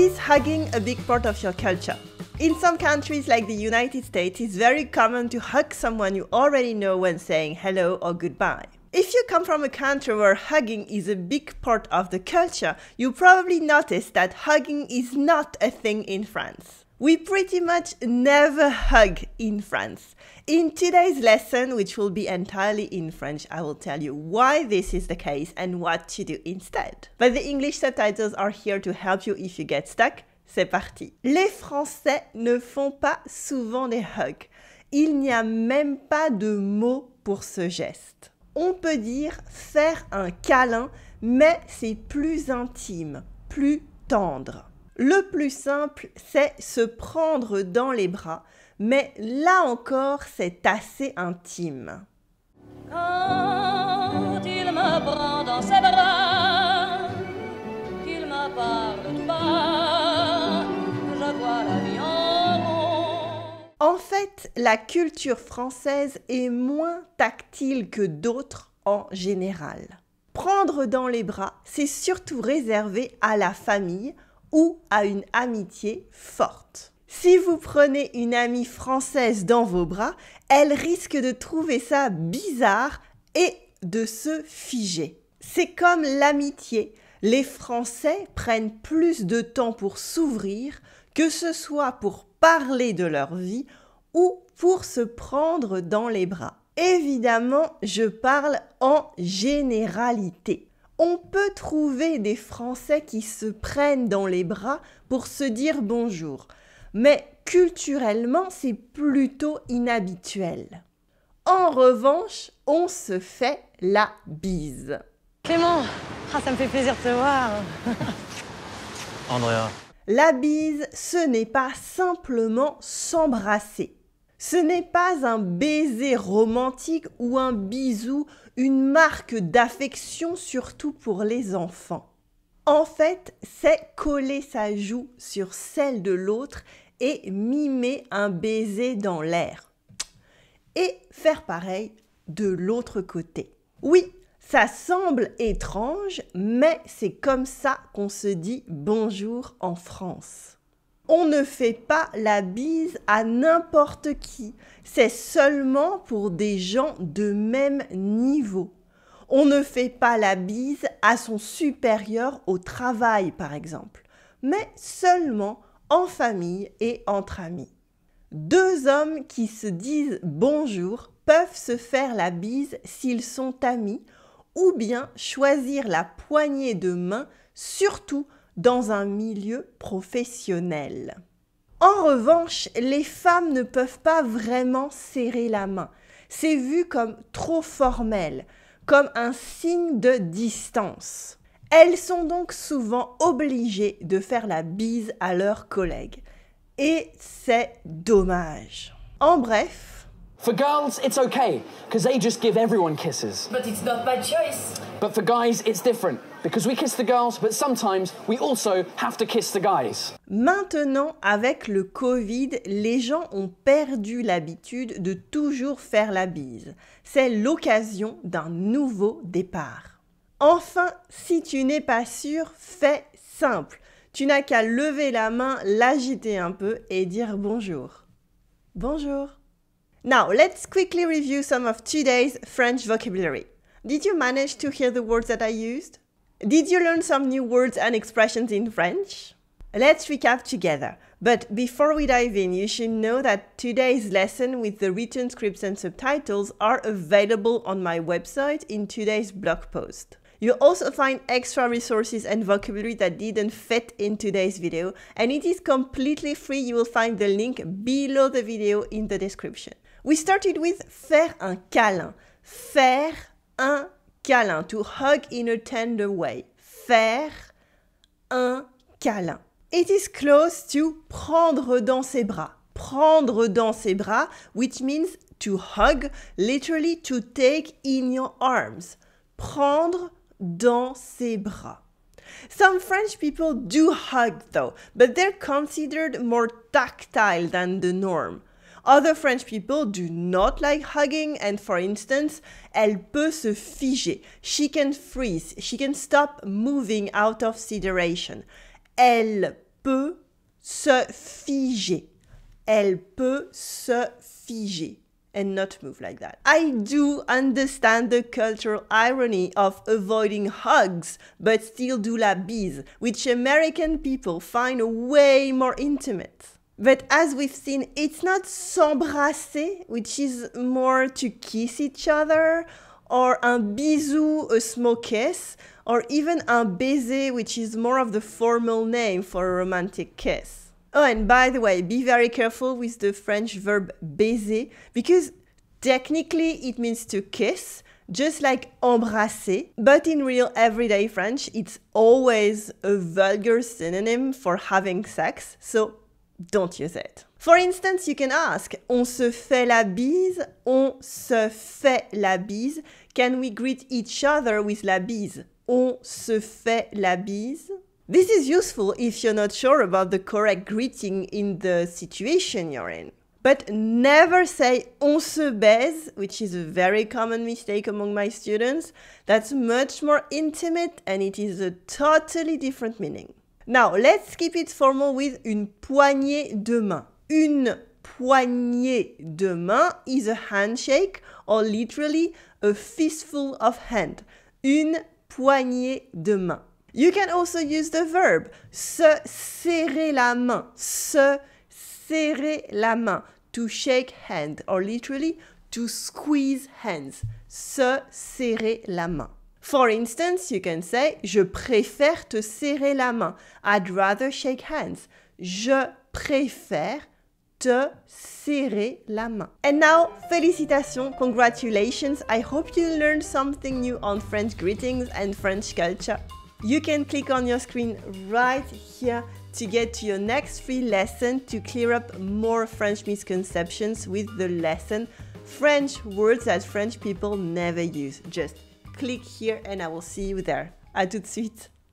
Is hugging a big part of your culture? In some countries, like the United States, it's very common to hug someone you already know when saying hello or goodbye. If you come from a country where hugging is a big part of the culture, you probably notice that hugging is not a thing in France. We pretty much never hug in France. In today's lesson, which will be entirely in French, I will tell you why this is the case and what to do instead. But the English subtitles are here to help you if you get stuck. C'est parti. Les Français ne font pas souvent des hugs. Il n'y a même pas de mot pour ce geste. On peut dire faire un câlin, mais c'est plus intime, plus tendre. Le plus simple, c'est se prendre dans les bras, mais là encore, c'est assez intime. En fait, la culture française est moins tactile que d'autres en général. Prendre dans les bras, c'est surtout réservé à la famille, ou à une amitié forte. Si vous prenez une amie française dans vos bras, elle risque de trouver ça bizarre et de se figer. C'est comme l'amitié. Les Français prennent plus de temps pour s'ouvrir, que ce soit pour parler de leur vie ou pour se prendre dans les bras. Évidemment, je parle en généralité. On peut trouver des Français qui se prennent dans les bras pour se dire bonjour, mais culturellement c'est plutôt inhabituel. En revanche, on se fait la bise. Clément, ah, ça me fait plaisir de te voir. Andrea. La bise, ce n'est pas simplement s'embrasser. Ce n'est pas un baiser romantique ou un bisou, une marque d'affection surtout pour les enfants. En fait, c'est coller sa joue sur celle de l'autre et mimer un baiser dans l'air. Et faire pareil de l'autre côté. Oui, ça semble étrange, mais c'est comme ça qu'on se dit bonjour en France. On ne fait pas la bise à n'importe qui. C'est seulement pour des gens de même niveau. On ne fait pas la bise à son supérieur au travail, par exemple, mais seulement en famille et entre amis. Deux hommes qui se disent bonjour peuvent se faire la bise s'ils sont amis ou bien choisir la poignée de main, surtout dans un milieu professionnel. En revanche, les femmes ne peuvent pas vraiment serrer la main. C'est vu comme trop formel, comme un signe de distance. Elles sont donc souvent obligées de faire la bise à leurs collègues. Et c'est dommage. En bref. For girls, it's okay, they just give everyone kisses. But it's not my choice. But for guys, it's different. Because we kiss the girls, but sometimes we also have to kiss the guys. Maintenant, avec le Covid, les gens ont perdu l'habitude de toujours faire la bise. C'est l'occasion d'un nouveau départ. Enfin, si tu n'es pas sûr, fais simple. Tu n'as qu'à lever la main, l'agiter un peu et dire bonjour. Bonjour. Now, let's quickly review some of today's French vocabulary. Did you manage to hear the words that I used? Did you learn some new words and expressions in French? Let's recap together. But before we dive in, you should know that today's lesson with the written scripts and subtitles are available on my website in today's blog post. You'll also find extra resources and vocabulary that didn't fit in today's video, and it is completely free. You will find the link below the video in the description. We started with faire un câlin. Faire un câlin. To hug in a tender way. Faire un câlin. It is close to prendre dans ses bras. Prendre dans ses bras, which means to hug, literally to take in your arms. Prendre dans ses bras. Some French people do hug though, but they're considered more tactile than the norm. Other French people do not like hugging and for instance, elle peut se figer. She can freeze. She can stop moving out of sideration. Elle peut se figer. Elle peut se figer and not move like that. I do understand the cultural irony of avoiding hugs, but still do la bise, which American people find way more intimate. But as we've seen, it's not s'embrasser, which is more to kiss each other, or un bisou, a small kiss, or even un baiser, which is more of the formal name for a romantic kiss. Oh, and by the way, be very careful with the French verb baiser, because technically it means to kiss, just like embrasser, but in real everyday French, it's always a vulgar synonym for having sex, so don't use it. For instance, you can ask, on se fait la bise, on se fait la bise. Can we greet each other with la bise? On se fait la bise. This is useful if you're not sure about the correct greeting in the situation you're in. But never say on se baise, which is a very common mistake among my students. That's much more intimate and it is a totally different meaning. Now, let's keep it formal with une poignée de main. Une poignée de main is a handshake or literally a fistful of hand. Une poignée de main. You can also use the verb se serrer la main. Se serrer la main. To shake hand or literally to squeeze hands. Se serrer la main. For instance, you can say je préfère te serrer la main. I'd rather shake hands. Je préfère te serrer la main. And now, félicitations, congratulations. I hope you learned something new on French greetings and French culture. You can click on your screen right here to get to your next free lesson to clear up more French misconceptions with the lesson French words that French people never use. Just click here and I will see you there. À tout de suite.